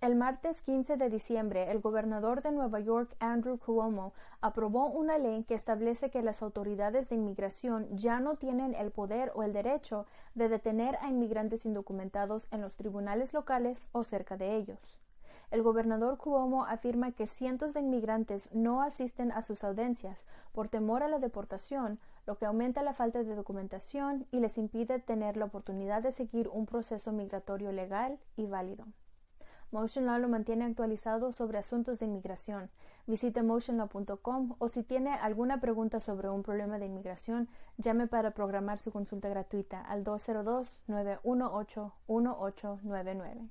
El martes 15 de diciembre, el gobernador de Nueva York, Andrew Cuomo, aprobó una ley que establece que las autoridades de inmigración ya no tienen el poder o el derecho de detener a inmigrantes indocumentados en los tribunales locales o cerca de ellos. El gobernador Cuomo afirma que cientos de inmigrantes no asisten a sus audiencias por temor a la deportación, lo que aumenta la falta de documentación y les impide tener la oportunidad de seguir un proceso migratorio legal y válido. Motion Law lo mantiene actualizado sobre asuntos de inmigración. Visite motionlaw.com o si tiene alguna pregunta sobre un problema de inmigración, llame para programar su consulta gratuita al 202-918-1899.